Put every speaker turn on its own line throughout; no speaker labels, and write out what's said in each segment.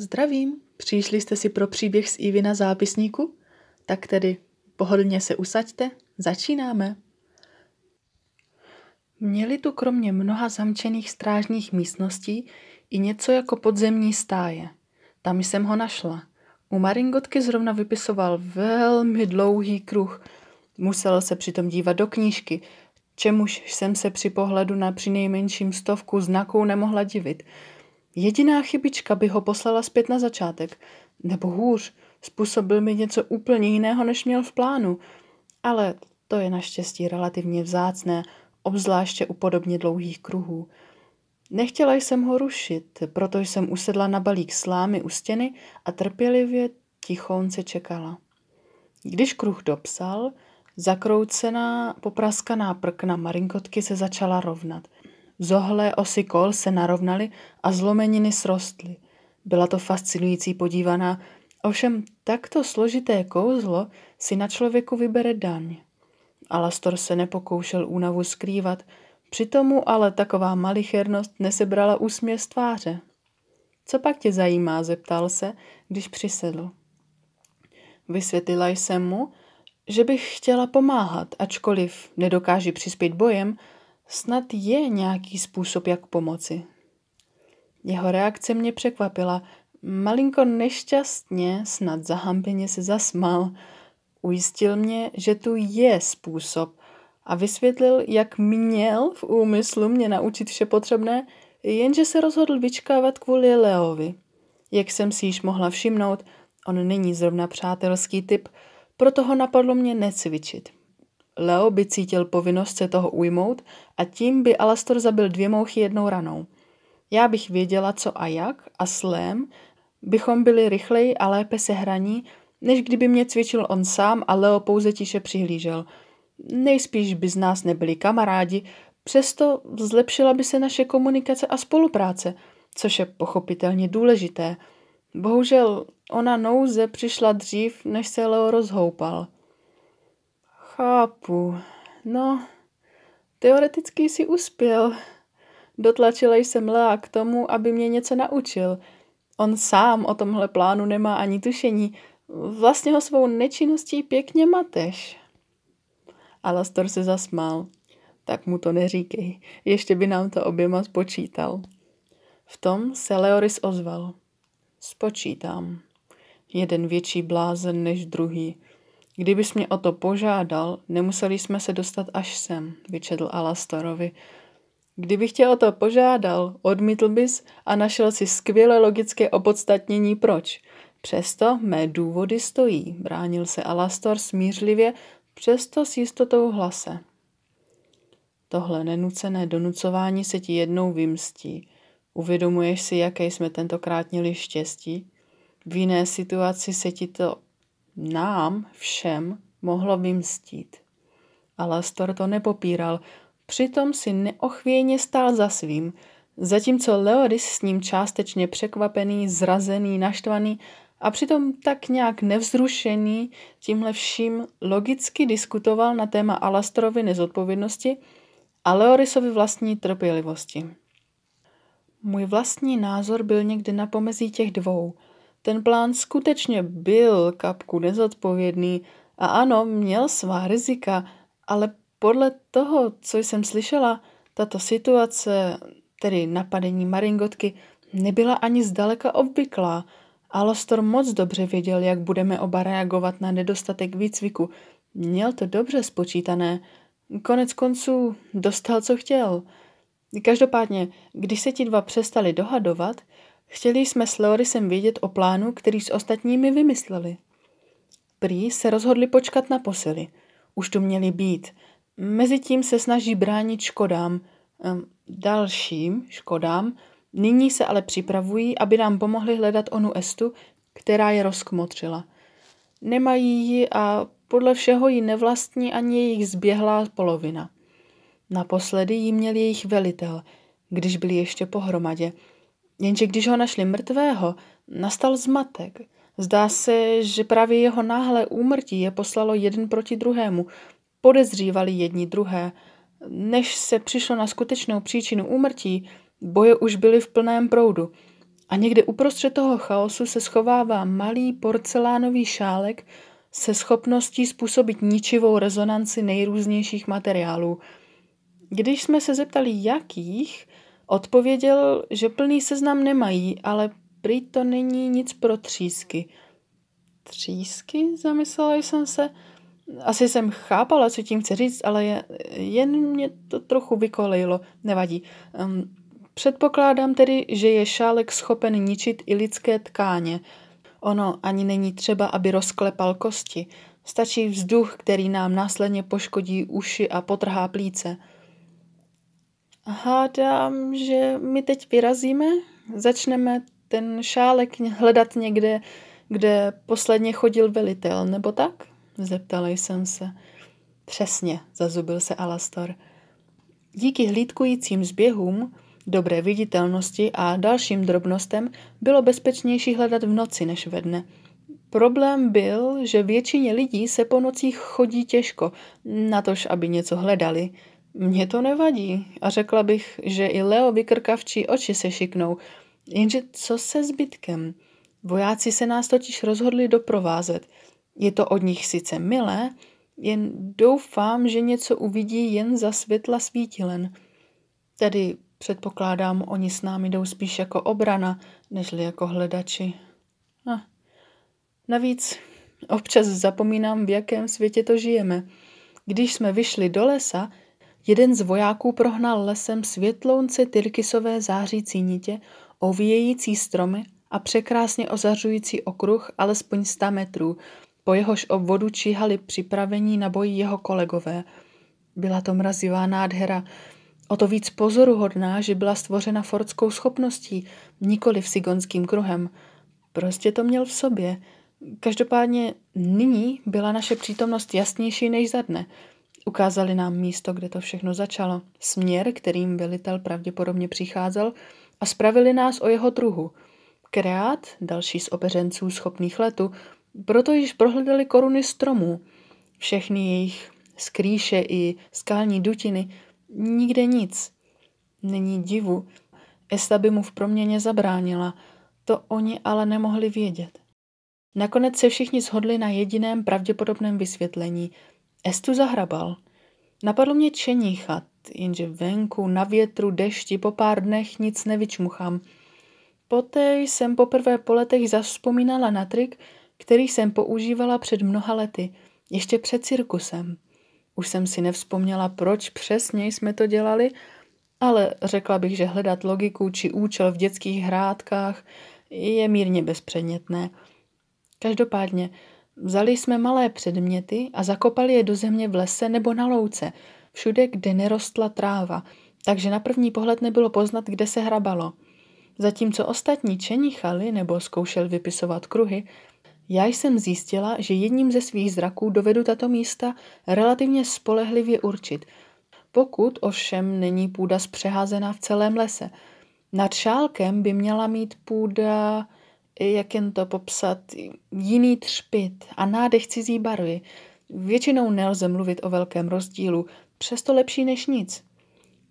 Zdravím, přišli jste si pro příběh z Ivy na zápisníku? Tak tedy pohodlně se usaďte, začínáme. Měli tu kromě mnoha zamčených strážních místností i něco jako podzemní stáje. Tam jsem ho našla. U Maringotky zrovna vypisoval velmi dlouhý kruh. Musel se přitom dívat do knížky, čemuž jsem se při pohledu na přinejmenším stovku znaků nemohla divit – Jediná chybička by ho poslala zpět na začátek. Nebo hůř, způsobil mi něco úplně jiného, než měl v plánu. Ale to je naštěstí relativně vzácné, obzvláště u podobně dlouhých kruhů. Nechtěla jsem ho rušit, protože jsem usedla na balík slámy u stěny a trpělivě tichonce čekala. Když kruh dopsal, zakroucená popraskaná prkna Marinkotky se začala rovnat – Zohlé osy kol se narovnaly a zlomeniny srostly. Byla to fascinující podívaná, ovšem takto složité kouzlo si na člověku vybere daň. Alastor se nepokoušel únavu skrývat, mu ale taková malichernost nesebrala úsměv z tváře. Co pak tě zajímá, zeptal se, když přisedl. Vysvětlila jsem mu, že bych chtěla pomáhat, ačkoliv nedokáži přispět bojem, Snad je nějaký způsob, jak pomoci. Jeho reakce mě překvapila. Malinko nešťastně, snad zahambeně se zasmal. Ujistil mě, že tu je způsob a vysvětlil, jak měl v úmyslu mě naučit vše potřebné, jenže se rozhodl vyčkávat kvůli Leovi. Jak jsem si již mohla všimnout, on není zrovna přátelský typ, proto ho napadlo mě necvičit. Leo by cítil povinnost se toho ujmout a tím by Alastor zabil dvě mouchy jednou ranou. Já bych věděla, co a jak a s bychom byli rychleji a lépe se hraní, než kdyby mě cvičil on sám a Leo pouze tiše přihlížel. Nejspíš by z nás nebyli kamarádi, přesto zlepšila by se naše komunikace a spolupráce, což je pochopitelně důležité. Bohužel ona nouze přišla dřív, než se Leo rozhoupal. Chápu. No, teoreticky si uspěl. Dotlačila jsem Lea k tomu, aby mě něco naučil. On sám o tomhle plánu nemá ani tušení. Vlastně ho svou nečinností pěkně mateš. Alastor se zasmál. Tak mu to neříkej, ještě by nám to oběma spočítal. V tom se Leoris ozval. Spočítám. Jeden větší blázen než druhý. Kdybys mě o to požádal, nemuseli jsme se dostat až sem, vyčetl Alastorovi. Kdybych tě o to požádal, odmítl bys a našel si skvělé logické opodstatnění proč. Přesto mé důvody stojí, bránil se Alastor smířlivě, přesto s jistotou hlase. Tohle nenucené donucování se ti jednou vymstí. Uvědomuješ si, jaké jsme tentokrát měli štěstí? V jiné situaci se ti to nám všem mohlo vymstít. Alastor to nepopíral, přitom si neochvějně stál za svým, zatímco Leoris s ním částečně překvapený, zrazený, naštvaný a přitom tak nějak nevzrušený tímhle vším logicky diskutoval na téma Alastorovy nezodpovědnosti a Leorisovi vlastní trpělivosti. Můj vlastní názor byl někdy na pomezí těch dvou – ten plán skutečně byl kapku nezodpovědný a ano, měl svá rizika, ale podle toho, co jsem slyšela, tato situace, tedy napadení maringotky, nebyla ani zdaleka obvyklá. Alostor moc dobře věděl, jak budeme oba reagovat na nedostatek výcviku. Měl to dobře spočítané. Konec konců dostal, co chtěl. Každopádně, když se ti dva přestali dohadovat, Chtěli jsme s Leorisem vědět o plánu, který s ostatními vymysleli. Prý se rozhodli počkat na posily. Už tu měli být. Mezitím se snaží bránit škodám, ehm, dalším škodám, nyní se ale připravují, aby nám pomohli hledat onu Estu, která je rozkmotřila. Nemají ji a podle všeho ji nevlastní ani jejich zběhlá polovina. Naposledy ji měl jejich velitel, když byli ještě pohromadě – Jenže když ho našli mrtvého, nastal zmatek. Zdá se, že právě jeho náhlé úmrtí je poslalo jeden proti druhému. Podezřívali jedni druhé. Než se přišlo na skutečnou příčinu úmrtí, boje už byly v plném proudu. A někde uprostřed toho chaosu se schovává malý porcelánový šálek se schopností způsobit ničivou rezonanci nejrůznějších materiálů. Když jsme se zeptali, jakých, Odpověděl, že plný seznam nemají, ale prý to není nic pro třísky. Třísky? Zamyslela jsem se. Asi jsem chápala, co tím chce říct, ale je, jen mě to trochu vykolejilo. Nevadí. Um, předpokládám tedy, že je šálek schopen ničit i lidské tkáně. Ono ani není třeba, aby rozklepal kosti. Stačí vzduch, který nám následně poškodí uši a potrhá plíce. Hádám, že my teď vyrazíme, začneme ten šálek hledat někde, kde posledně chodil velitel, nebo tak? Zeptala jsem se. Přesně, zazubil se Alastor. Díky hlídkujícím zběhům, dobré viditelnosti a dalším drobnostem bylo bezpečnější hledat v noci než ve dne. Problém byl, že většině lidí se po nocích chodí těžko, natož aby něco hledali. Mně to nevadí a řekla bych, že i Leo vykrkavčí oči se šiknou. Jenže co se zbytkem? Vojáci se nás totiž rozhodli doprovázet. Je to od nich sice milé, jen doufám, že něco uvidí jen za světla svítilen. Tedy předpokládám, oni s námi jdou spíš jako obrana, nežli jako hledači. Ah. Navíc občas zapomínám, v jakém světě to žijeme. Když jsme vyšli do lesa, Jeden z vojáků prohnal lesem světlounce tyrkysové zářící nitě, ovějící stromy a překrásně ozařující okruh alespoň 100 metrů, po jehož obvodu číhali připravení na boji jeho kolegové. Byla to mrazivá nádhera, o to víc pozoruhodná, že byla stvořena fordskou schopností, nikoli v sigonským kruhem. Prostě to měl v sobě. Každopádně nyní byla naše přítomnost jasnější než za dne – Ukázali nám místo, kde to všechno začalo, směr, kterým velitel pravděpodobně přicházel a spravili nás o jeho truhu. Kreát, další z opeřenců schopných letu, proto již prohledali koruny stromů. Všechny jejich skrýše i skalní dutiny, nikde nic. Není divu, Esta by mu v proměně zabránila, to oni ale nemohli vědět. Nakonec se všichni shodli na jediném pravděpodobném vysvětlení – Estu zahrabal. Napadlo mě čeníchat, jenže venku, na větru, dešti, po pár dnech nic nevyčmuchám. Poté jsem poprvé po letech zavzpomínala na trik, který jsem používala před mnoha lety, ještě před cirkusem. Už jsem si nevzpomněla, proč přesně jsme to dělali, ale řekla bych, že hledat logiku či účel v dětských hrádkách je mírně bezpředmětné. Každopádně, Vzali jsme malé předměty a zakopali je do země v lese nebo na louce, všude, kde nerostla tráva, takže na první pohled nebylo poznat, kde se hrabalo. Zatímco ostatní čenichali nebo zkoušel vypisovat kruhy, já jsem zjistila, že jedním ze svých zraků dovedu tato místa relativně spolehlivě určit, pokud ovšem není půda zpřeházená v celém lese. Nad šálkem by měla mít půda jak jen to popsat, jiný třpit a nádech cizí barvy. Většinou nelze mluvit o velkém rozdílu, přesto lepší než nic.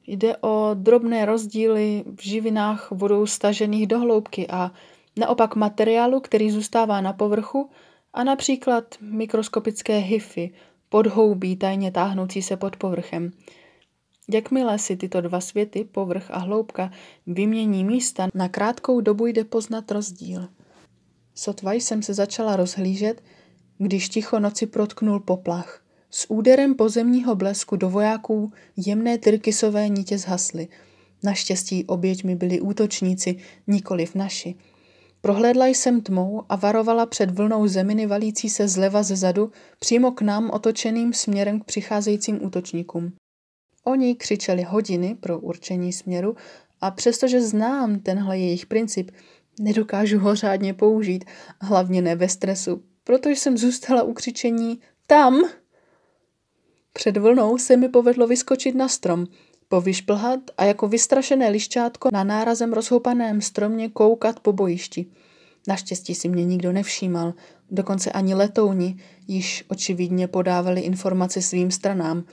Jde o drobné rozdíly v živinách vodou stažených do hloubky a naopak materiálu, který zůstává na povrchu, a například mikroskopické hyfy, podhoubí tajně táhnoucí se pod povrchem. Jakmile si tyto dva světy, povrch a hloubka, vymění místa, na krátkou dobu jde poznat rozdíl. Sotva jsem se začala rozhlížet, když ticho noci protknul poplach. S úderem pozemního blesku do vojáků jemné tyrkysové nitě zhasly. Naštěstí oběťmi byli útočníci, nikoliv naši. Prohlédla jsem tmou a varovala před vlnou zeminy valící se zleva ze zadu přímo k nám otočeným směrem k přicházejícím útočníkům. Oni křičeli hodiny pro určení směru a přestože znám tenhle jejich princip, Nedokážu ho řádně použít, hlavně ne ve stresu, protože jsem zůstala u křičení tam. Před vlnou se mi povedlo vyskočit na strom, povyšplhat a jako vystrašené liščátko na nárazem rozhoupaném stromě koukat po bojišti. Naštěstí si mě nikdo nevšímal, dokonce ani letouni již očividně podávali informace svým stranám.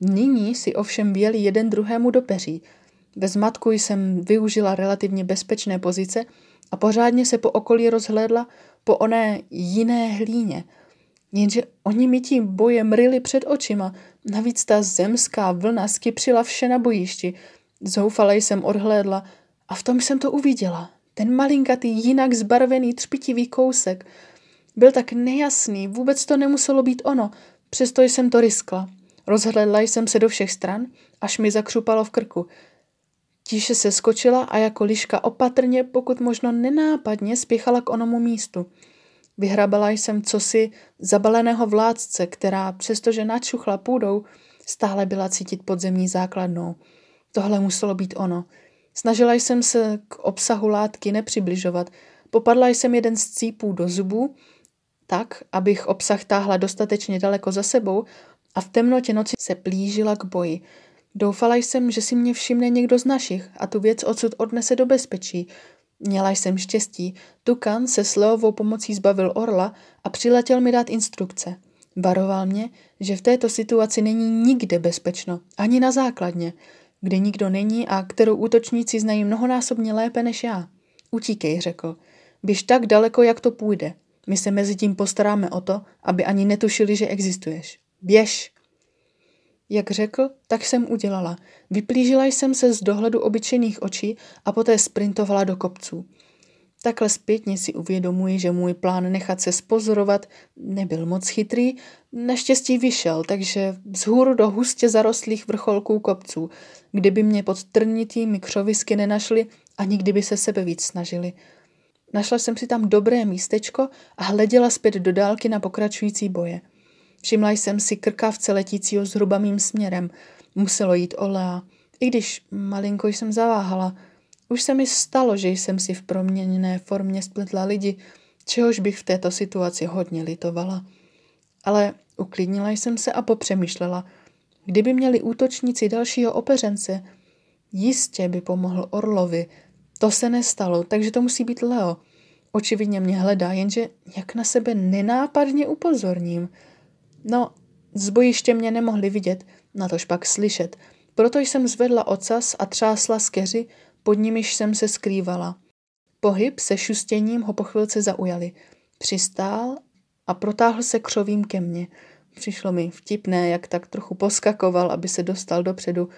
Nyní si ovšem běli jeden druhému do peří – ve zmatku jsem využila relativně bezpečné pozice a pořádně se po okolí rozhlédla po oné jiné hlíně. Jenže oni mi tím bojem ryli před očima, navíc ta zemská vlna skypřila vše na bojišti. Zoufale jsem odhlédla a v tom jsem to uviděla. Ten malinkatý, jinak zbarvený, třpitivý kousek. Byl tak nejasný, vůbec to nemuselo být ono, přesto jsem to riskla. Rozhledla jsem se do všech stran, až mi zakřupalo v krku. Tíše se skočila a jako liška opatrně, pokud možno nenápadně, spěchala k onomu místu. Vyhrabala jsem cosi zabaleného vládce, která, přestože načuchla půdou, stále byla cítit podzemní základnou. Tohle muselo být ono. Snažila jsem se k obsahu látky nepřibližovat. Popadla jsem jeden z cípů do zubů, tak, abych obsah táhla dostatečně daleko za sebou a v temnotě noci se plížila k boji – Doufala jsem, že si mě všimne někdo z našich a tu věc odsud odnese do bezpečí. Měla jsem štěstí. Tukan se s Leovou pomocí zbavil orla a přiletěl mi dát instrukce. Varoval mě, že v této situaci není nikde bezpečno, ani na základně, kde nikdo není a kterou útočníci znají mnohonásobně lépe než já. Utíkej, řekl. Běž tak daleko, jak to půjde. My se mezi tím postaráme o to, aby ani netušili, že existuješ. Běž! Jak řekl, tak jsem udělala. Vyplížila jsem se z dohledu obyčejných očí a poté sprintovala do kopců. Takhle zpětně si uvědomuji, že můj plán nechat se spozorovat nebyl moc chytrý, naštěstí vyšel, takže vzhůru do hustě zarostlých vrcholků kopců, kdyby mě pod trnitými křovisky nenašli a nikdy by se sebe víc snažili. Našla jsem si tam dobré místečko a hleděla zpět do dálky na pokračující boje. Všimla jsem si krkavce letícího zhruba mým směrem. Muselo jít o Lea. I když malinko jsem zaváhala. Už se mi stalo, že jsem si v proměněné formě spletla lidi, čehož bych v této situaci hodně litovala. Ale uklidnila jsem se a popřemýšlela. Kdyby měli útočníci dalšího opeřence, jistě by pomohl Orlovi. To se nestalo, takže to musí být Leo. Očividně mě hledá, jenže jak na sebe nenápadně upozorním – No, z bojiště mě nemohli vidět, na tož pak slyšet. Proto jsem zvedla ocas a třásla keři, pod nimiž jsem se skrývala. Pohyb se šustěním ho po chvilce zaujali. Přistál a protáhl se křovím ke mně. Přišlo mi vtipné, jak tak trochu poskakoval, aby se dostal dopředu.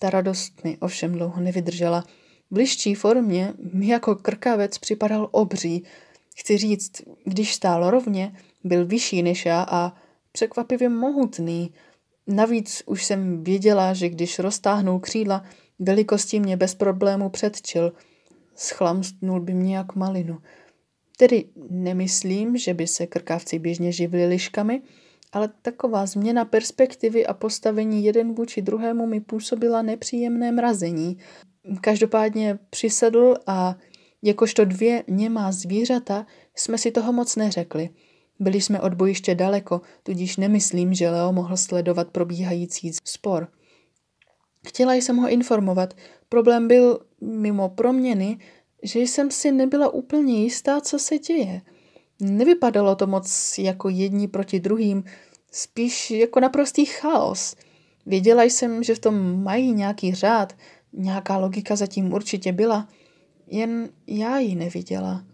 Ta radost mi ovšem dlouho nevydržela. V bližší formě mi jako krkavec připadal obří. Chci říct, když stál rovně, byl vyšší než já a překvapivě mohutný. Navíc už jsem věděla, že když roztáhnou křídla, velikostí mě bez problému předčil. Schlamstnul by mě jak malinu. Tedy nemyslím, že by se krkavci běžně živili liškami, ale taková změna perspektivy a postavení jeden vůči druhému mi působila nepříjemné mrazení. Každopádně přisedl a jakožto dvě němá zvířata jsme si toho moc neřekli – byli jsme od bojiště daleko, tudíž nemyslím, že Leo mohl sledovat probíhající spor. Chtěla jsem ho informovat. Problém byl, mimo proměny, že jsem si nebyla úplně jistá, co se děje. Nevypadalo to moc jako jedni proti druhým, spíš jako naprostý chaos. Věděla jsem, že v tom mají nějaký řád, nějaká logika zatím určitě byla, jen já ji neviděla.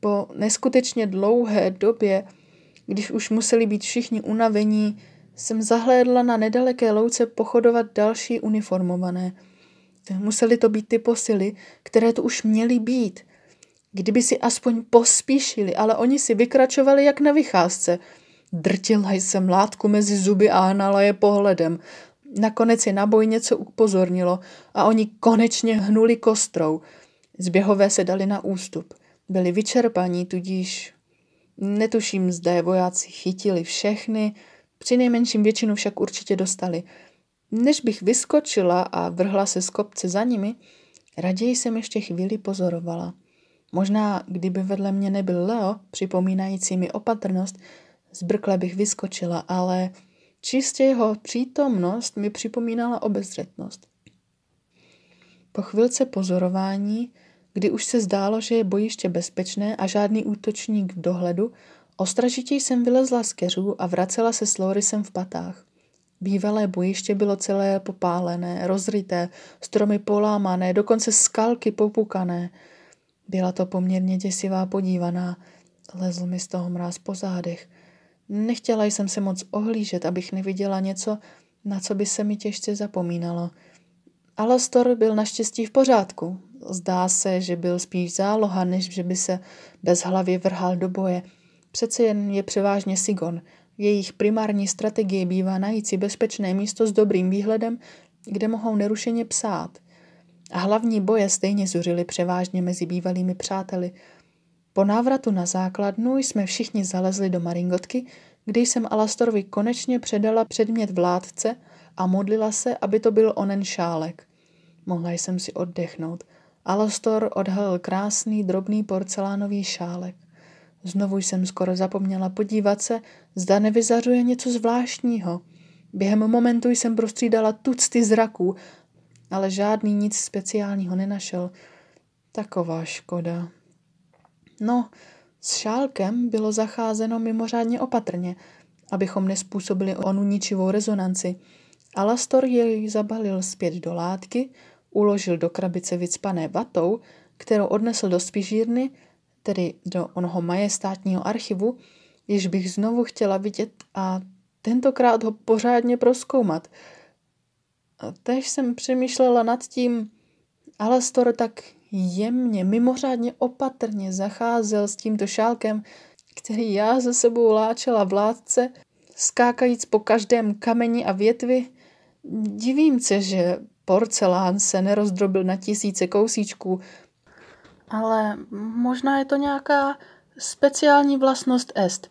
Po neskutečně dlouhé době když už museli být všichni unavení, jsem zahlédla na nedaleké louce pochodovat další uniformované. Museli to být ty posily, které tu už měly být. Kdyby si aspoň pospíšili, ale oni si vykračovali jak na vycházce. Drtila jsem látku mezi zuby a hnala je pohledem. Nakonec je na boj něco upozornilo a oni konečně hnuli kostrou. Zběhové se dali na ústup. Byli vyčerpaní, tudíž Netuším, zda je vojáci chytili všechny, při nejmenším většinu však určitě dostali. Než bych vyskočila a vrhla se z kopce za nimi, raději jsem ještě chvíli pozorovala. Možná, kdyby vedle mě nebyl Leo, připomínající mi opatrnost, zbrkle bych vyskočila, ale čistě jeho přítomnost mi připomínala obezřetnost. Po chvilce pozorování Kdy už se zdálo, že je bojiště bezpečné a žádný útočník v dohledu, ostražitě jsem vylezla z keřů a vracela se s Lorisem v patách. Bývalé bojiště bylo celé popálené, rozryté, stromy polámané, dokonce skalky popukané. Byla to poměrně děsivá podívaná. Lezl mi z toho mráz po zádech. Nechtěla jsem se moc ohlížet, abych neviděla něco, na co by se mi těžce zapomínalo. Alastor byl naštěstí v pořádku. Zdá se, že byl spíš záloha, než že by se bez hlavy vrhal do boje. Přece jen je převážně Sigon. Jejich primární strategie bývá najít si bezpečné místo s dobrým výhledem, kde mohou nerušeně psát. A hlavní boje stejně zuřily převážně mezi bývalými přáteli. Po návratu na základnu jsme všichni zalezli do Maringotky, kdy jsem Alastorovi konečně předala předmět vládce a modlila se, aby to byl onen šálek. Mohla jsem si oddechnout. Alastor odhalil krásný drobný porcelánový šálek. Znovu jsem skoro zapomněla podívat se, zda nevyzařuje něco zvláštního. Během momentu jsem prostřídala tucty zraků, ale žádný nic speciálního nenašel. Taková škoda. No, s šálkem bylo zacházeno mimořádně opatrně, abychom nespůsobili onu ničivou rezonanci. Alastor jej zabalil zpět do látky, uložil do krabice vycpané vatou, kterou odnesl do spižírny, tedy do onoho majestátního archivu, jež bych znovu chtěla vidět a tentokrát ho pořádně proskoumat. A tež jsem přemýšlela nad tím, ale Stor tak jemně, mimořádně opatrně zacházel s tímto šálkem, který já ze sebou láčela v látce, skákajíc po každém kameni a větvi. Divím se, že porcelán se nerozdrobil na tisíce kousíčků. Ale možná je to nějaká speciální vlastnost est.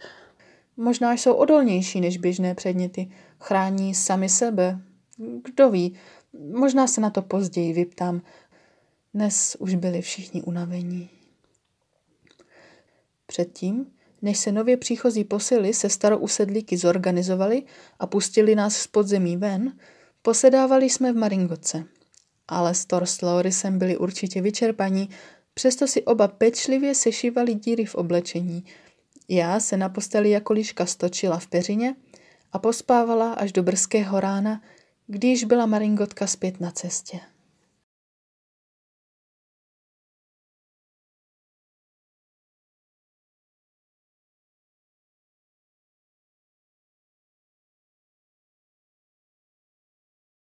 Možná jsou odolnější než běžné předměty. Chrání sami sebe. Kdo ví, možná se na to později vyptám. Dnes už byli všichni unavení. Předtím, než se nově příchozí posily se starousedlíky zorganizovali a pustili nás z podzemí ven, Posedávali jsme v Maringotce, ale Stor s Laurisem byli určitě vyčerpaní, přesto si oba pečlivě sešívali díry v oblečení. Já se na posteli jako liška stočila v peřině a pospávala až do brzkého rána, když byla Maringotka zpět na cestě.